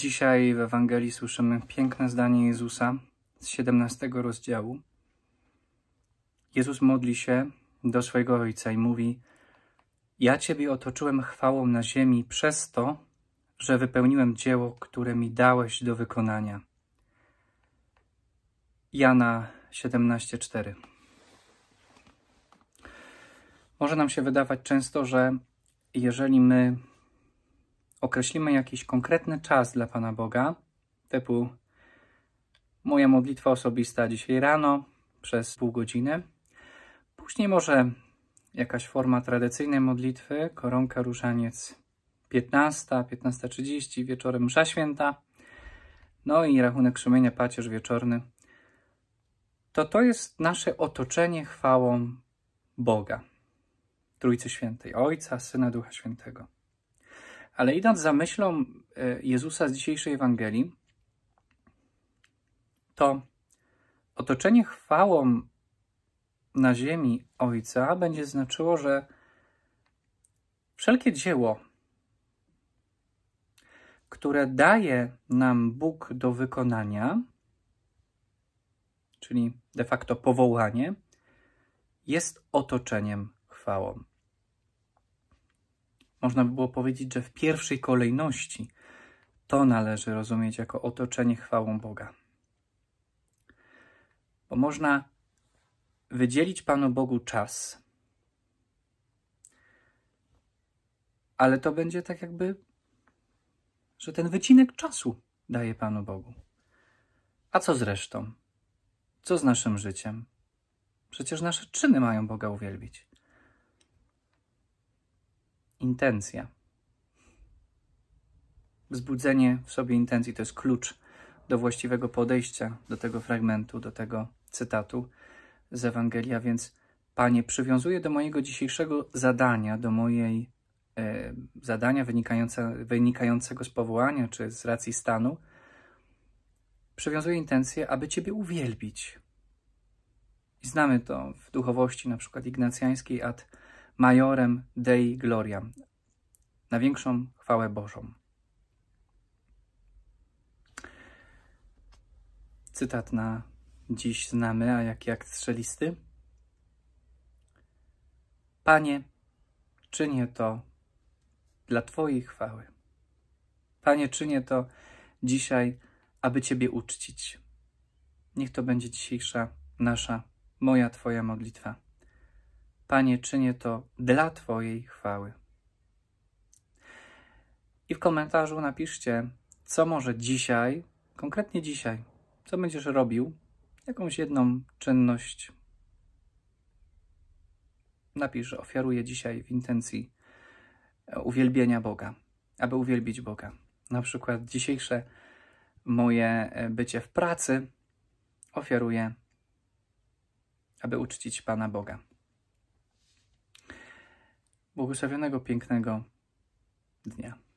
Dzisiaj w Ewangelii słyszymy piękne zdanie Jezusa z 17 rozdziału. Jezus modli się do swojego Ojca i mówi: Ja Ciebie otoczyłem chwałą na ziemi przez to, że wypełniłem dzieło, które mi dałeś do wykonania. Jana 17:4 Może nam się wydawać często, że jeżeli my określimy jakiś konkretny czas dla Pana Boga, typu moja modlitwa osobista dzisiaj rano przez pół godziny. Później może jakaś forma tradycyjnej modlitwy, koronka, różaniec 15, 15.30, wieczorem msza święta, no i rachunek sumienia, pacierz wieczorny. To to jest nasze otoczenie chwałą Boga, Trójcy Świętej, Ojca, Syna, Ducha Świętego. Ale idąc za myślą e, Jezusa z dzisiejszej Ewangelii, to otoczenie chwałą na ziemi Ojca będzie znaczyło, że wszelkie dzieło, które daje nam Bóg do wykonania, czyli de facto powołanie, jest otoczeniem chwałą. Można by było powiedzieć, że w pierwszej kolejności to należy rozumieć jako otoczenie chwałą Boga. Bo można wydzielić Panu Bogu czas, ale to będzie tak, jakby, że ten wycinek czasu daje Panu Bogu. A co z resztą? Co z naszym życiem? Przecież nasze czyny mają Boga uwielbić intencja. Wzbudzenie w sobie intencji to jest klucz do właściwego podejścia do tego fragmentu, do tego cytatu z Ewangelia, więc Panie, przywiązuję do mojego dzisiejszego zadania, do mojej e, zadania wynikające, wynikającego z powołania czy z racji stanu, przywiązuję intencję, aby Ciebie uwielbić. I znamy to w duchowości na przykład ignacjańskiej ad majorem Dei Gloria, na większą chwałę Bożą. Cytat na dziś znamy, a jak jak strzelisty? Panie, czynię to dla Twojej chwały. Panie, czynię to dzisiaj, aby Ciebie uczcić. Niech to będzie dzisiejsza nasza, moja, Twoja modlitwa. Panie, czynię to dla Twojej chwały. I w komentarzu napiszcie, co może dzisiaj, konkretnie dzisiaj, co będziesz robił, jakąś jedną czynność. Napisz, że ofiaruję dzisiaj w intencji e, uwielbienia Boga, aby uwielbić Boga. Na przykład dzisiejsze moje e, bycie w pracy ofiaruję, aby uczcić Pana Boga błogosławionego, pięknego dnia.